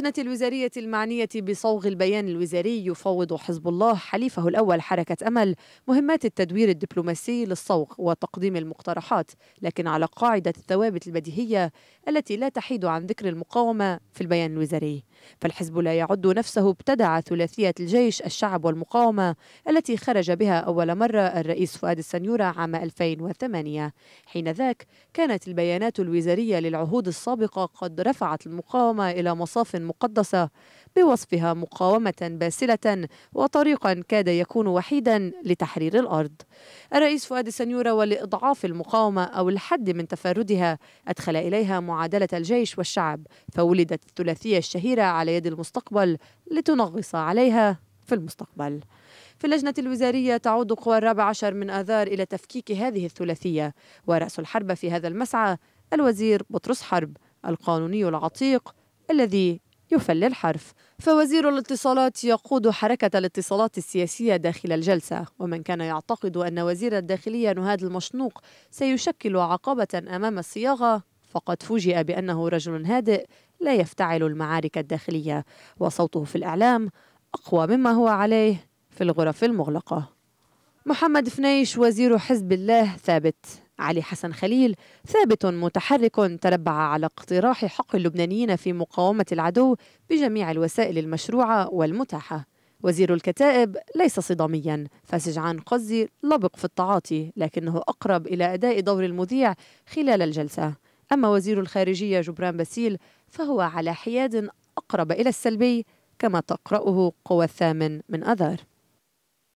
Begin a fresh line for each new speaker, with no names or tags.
اللجنة الوزارية المعنية بصوغ البيان الوزاري يفوض حزب الله حليفه الأول حركة أمل مهمات التدوير الدبلوماسي للصوغ وتقديم المقترحات لكن على قاعدة الثوابت البديهية التي لا تحيد عن ذكر المقاومة في البيان الوزاري فالحزب لا يعد نفسه ابتدع ثلاثية الجيش الشعب والمقاومة التي خرج بها أول مرة الرئيس فؤاد السنيورة عام 2008 حين ذاك كانت البيانات الوزارية للعهود السابقة قد رفعت المقاومة إلى مصاف المقدسة بوصفها مقاومة باسلة وطريقا كاد يكون وحيدا لتحرير الأرض الرئيس فؤاد السنيورة ولإضعاف المقاومة أو الحد من تفردها أدخل إليها معادلة الجيش والشعب فولدت الثلاثية الشهيرة على يد المستقبل لتنغص عليها في المستقبل في اللجنة الوزارية تعود قوى الرابع عشر من آذار إلى تفكيك هذه الثلاثية ورأس الحرب في هذا المسعى الوزير بطرس حرب القانوني العتيق الذي يفل الحرف فوزير الاتصالات يقود حركة الاتصالات السياسية داخل الجلسة ومن كان يعتقد أن وزير الداخلية نهاد المشنوق سيشكل عقبة أمام الصياغة فقد فوجئ بأنه رجل هادئ لا يفتعل المعارك الداخلية وصوته في الإعلام أقوى مما هو عليه في الغرف المغلقة محمد فنيش وزير حزب الله ثابت علي حسن خليل ثابت متحرك تربع على اقتراح حق اللبنانيين في مقاومة العدو بجميع الوسائل المشروعة والمتاحة وزير الكتائب ليس صداميا فسجعان قزي لبق في التعاطي لكنه أقرب إلى أداء دور المذيع خلال الجلسة أما وزير الخارجية جبران باسيل فهو على حياد أقرب إلى السلبي كما تقرأه قوى الثامن من أذار